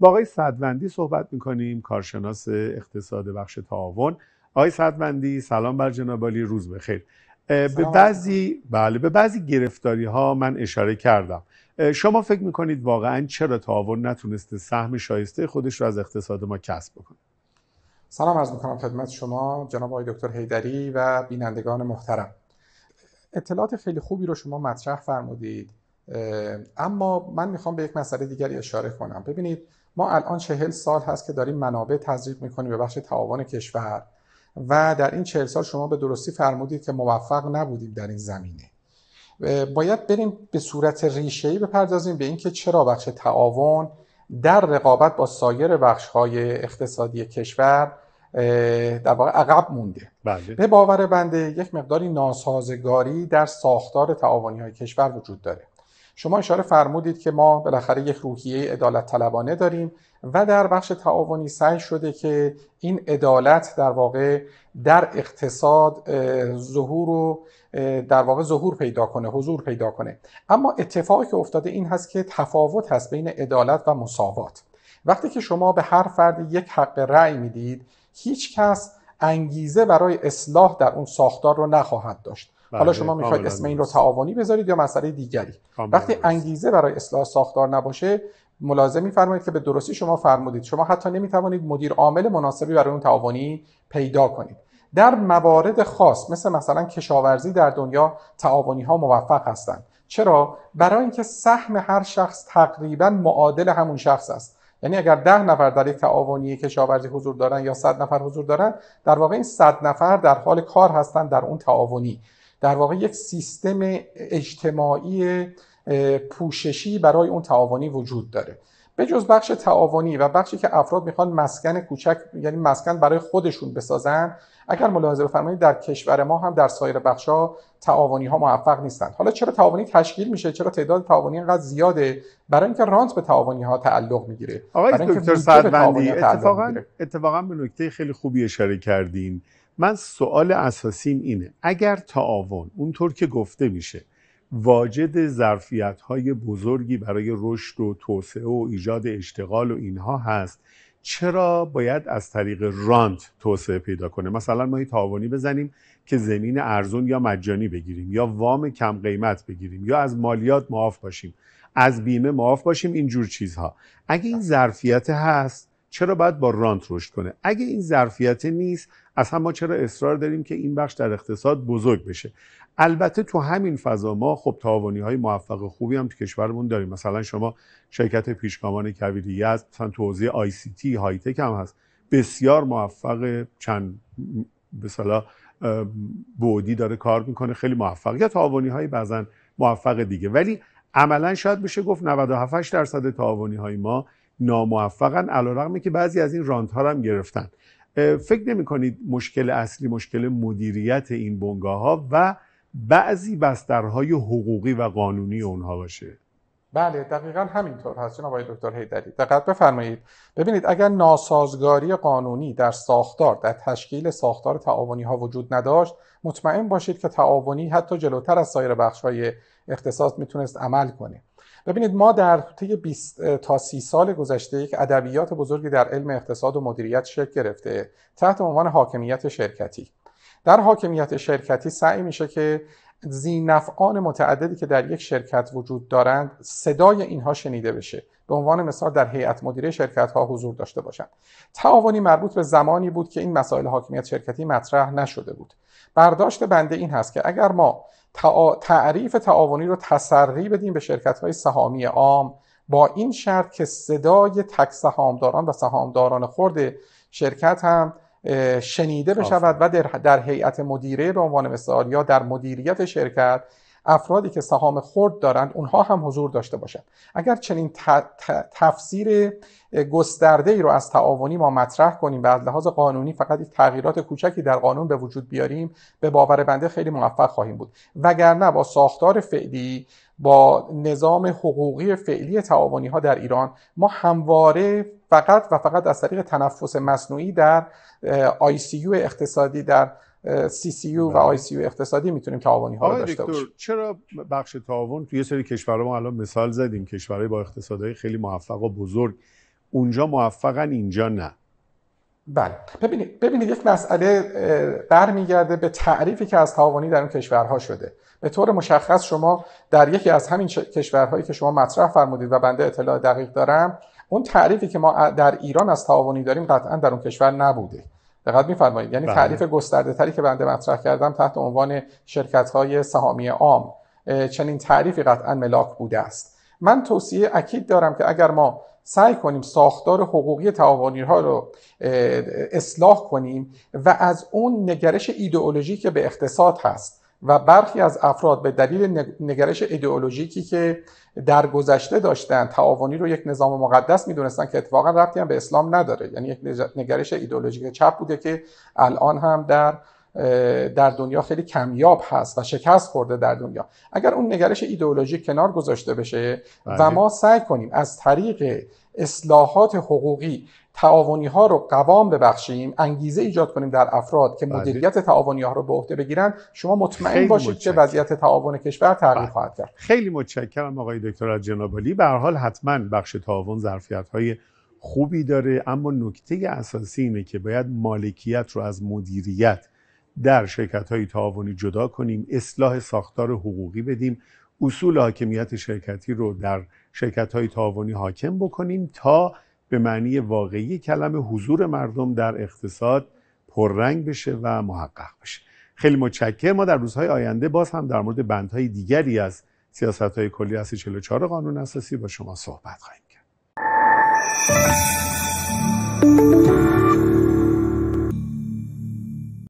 با آقای صدوندی صحبت میکنیم کارشناس اقتصاد بخش تعاون آقای صدوندی سلام بر جناب علی روز بخیر به بعضی بله به بعضی گرفتاری ها من اشاره کردم شما فکر میکنید واقعا چرا تعاون نتونسته سهم شایسته خودش رو از اقتصاد ما کسب بکنه سلام عرض میکنم خدمت شما جناب آقای دکتر هیدری و بینندگان محترم اطلاعات خیلی خوبی رو شما مطرح فرمودید اما من میخوام به یک مسئله دیگری اشاره کنم ببینید ما الان چهل سال هست که داریم منابع تزریق میکنیم به بخش تعاون کشور و در این چهل سال شما به درستی فرمودید که موفق نبودیم در این زمینه باید بریم به صورت ای بپردازیم به اینکه چرا بخش تعاون در رقابت با سایر بخش های اقتصادی کشور در واقع عقب مونده بله. به باور بنده یک مقداری ناسازگاری در ساختار تعاونی های کشور وجود داره شما اشاره فرمودید که ما بالاخره یک روحیه عدالت طلبانه داریم و در بخش تعاونی سعی شده که این عدالت در واقع در اقتصاد ظهور و در واقع ظهور پیدا کنه حضور پیدا کنه اما اتفاقی که افتاده این هست که تفاوت هست بین عدالت و مساوات وقتی که شما به هر فرد یک حق رأی میدید هیچ کس انگیزه برای اصلاح در اون ساختار رو نخواهد داشت حالا بله، شما میخواید اسم این رو تعاونی بذارید یا مسئله دیگری وقتی انگیزه برای اصلاح ساختار نباشه ملازم میفرمایید که به درستی شما فرمودید شما حتی نمیتوانید مدیر عامل مناسبی برای اون تعاونی پیدا کنید در موارد خاص مثل مثلا کشاورزی در دنیا تعاونی ها موفق هستند چرا برای اینکه سهم هر شخص تقریبا معادل همون شخص است یعنی اگر ده نفر در یک تعاونی کشاورزی حضور دارن یا صد نفر حضور دارن در واقع این صد نفر در حال کار هستند در اون تعاونی در واقع یک سیستم اجتماعی پوششی برای اون تعاونی وجود داره به جز بخش تعاونی و بخشی که افراد میخوان مسکن کوچک یعنی مسکن برای خودشون بسازن اگر ملاحظه بفرمایید در کشور ما هم در سایر بخش ها تعاونی ها موفق نیستند حالا چرا تعاونی تشکیل میشه چرا تعداد تعاونی اینقدر زیاده برای اینکه رانت به تعاونی ها تعلق میگیره آقای دکتر سعدوندی اتفاقا اتفاقا به نکته خیلی خوبی اشاره کردین من سوال اساسیم اینه اگر تعاون اونطور که گفته میشه واجد ظرفیت های بزرگی برای رشد و توسعه و ایجاد اشتغال و اینها هست چرا باید از طریق رانت توسعه پیدا کنه مثلا ما هی تاوانی بزنیم که زمین ارزون یا مجانی بگیریم یا وام کم قیمت بگیریم یا از مالیات معاف باشیم از بیمه معاف باشیم اینجور چیزها اگه این ظرفیت هست چرا باید با رانت رشد کنه اگه این ظرفیت نیست از ما چرا اصرار داریم که این بخش در اقتصاد بزرگ بشه البته تو همین فضا ما خب تاوانی های موفق خوبی هم تو کشورمون داریم مثلا شما شرکت پیشگامان کبیری هست مثلا تو آی سی تی های تک هم هست بسیار موفق چند به بودی داره کار میکنه خیلی موفق یا تاوانی های بعضا موفق دیگه ولی عملا شاید بشه گفت 97 درصد تاوانی های ما ناموفقن علیرغم که بعضی از این رانت ها هم گرفتن فکر نمی کنید مشکل اصلی مشکل مدیریت این بنگاه ها و بعضی بسترهای حقوقی و قانونی اونها باشه بله دقیقا همینطور هست جناب دکتر هیدری دقت بفرمایید ببینید اگر ناسازگاری قانونی در ساختار در تشکیل ساختار تعاونی ها وجود نداشت مطمئن باشید که تعاونی حتی جلوتر از سایر بخش های اختصاص میتونست عمل کنه ببینید ما در طی 20 تا 30 سال گذشته یک ادبیات بزرگی در علم اقتصاد و مدیریت شکل گرفته تحت عنوان حاکمیت شرکتی در حاکمیت شرکتی سعی میشه که زینفعان متعددی که در یک شرکت وجود دارند صدای اینها شنیده بشه به عنوان مثال در هیئت مدیره شرکت ها حضور داشته باشند تعاونی مربوط به زمانی بود که این مسائل حاکمیت شرکتی مطرح نشده بود برداشت بنده این هست که اگر ما تعریف تعاونی رو تسری بدیم به شرکت های سهامی عام با این شرط که صدای تک سهامداران و سهامداران خرد شرکت هم شنیده بشود و در, در هیئت مدیره به عنوان مثال یا در مدیریت شرکت افرادی که سهام خرد دارند اونها هم حضور داشته باشند اگر چنین تفسیر گسترده ای رو از تعاونی ما مطرح کنیم و از لحاظ قانونی فقط یک تغییرات کوچکی در قانون به وجود بیاریم به باور بنده خیلی موفق خواهیم بود وگرنه با ساختار فعلی با نظام حقوقی فعلی تعاونی ها در ایران ما همواره فقط و فقط از طریق تنفس مصنوعی در یو اقتصادی در سی سی و بله. آی سی یو اقتصادی میتونیم تعاونی ها رو داشته باشیم چرا بخش تعاون تو یه سری کشورها ما الان مثال زدیم کشورهای با اقتصادهای خیلی موفق و بزرگ اونجا موفقن اینجا نه بله ببینید ببینید یک مسئله برمیگرده به تعریفی که از تعاونی در اون کشورها شده به طور مشخص شما در یکی از همین کشورهایی که شما مطرح فرمودید و بنده اطلاع دقیق دارم اون تعریفی که ما در ایران از تعاونی داریم قطعا در اون کشور نبوده دقت میفرمایید یعنی بله. تعریف گسترده تری که بنده مطرح کردم تحت عنوان شرکت سهامی عام چنین تعریفی قطعا ملاک بوده است من توصیه اکید دارم که اگر ما سعی کنیم ساختار حقوقی تعاونیها رو اصلاح کنیم و از اون نگرش ایدئولوژی که به اقتصاد هست و برخی از افراد به دلیل نگرش ایدئولوژیکی که در گذشته داشتن تعاونی رو یک نظام مقدس میدونستن که اتفاقا ربطی هم به اسلام نداره یعنی یک نگرش ایدئولوژیک چپ بوده که الان هم در در دنیا خیلی کمیاب هست و شکست خورده در دنیا اگر اون نگرش ایدئولوژی کنار گذاشته بشه و بله. ما سعی کنیم از طریق اصلاحات حقوقی تعاونی ها رو قوام ببخشیم انگیزه ایجاد کنیم در افراد که بله. مدیریت تعاونی ها رو به عهده بگیرن شما مطمئن باشید که وضعیت تعاون کشور تغییر بله. خواهد کرد خیلی متشکرم آقای دکتر جنابالی به هر حال حتما بخش تعاون ظرفیت های خوبی داره اما نکته اساسی اینه که باید مالکیت رو از مدیریت در شرکت های تعاونی جدا کنیم اصلاح ساختار حقوقی بدیم اصول حاکمیت شرکتی رو در شرکت های تعاونی حاکم بکنیم تا به معنی واقعی کلمه حضور مردم در اقتصاد پررنگ بشه و محقق بشه خیلی متشکر ما در روزهای آینده باز هم در مورد بندهای دیگری از سیاست های کلی اصل 44 قانون اساسی با شما صحبت خواهیم کرد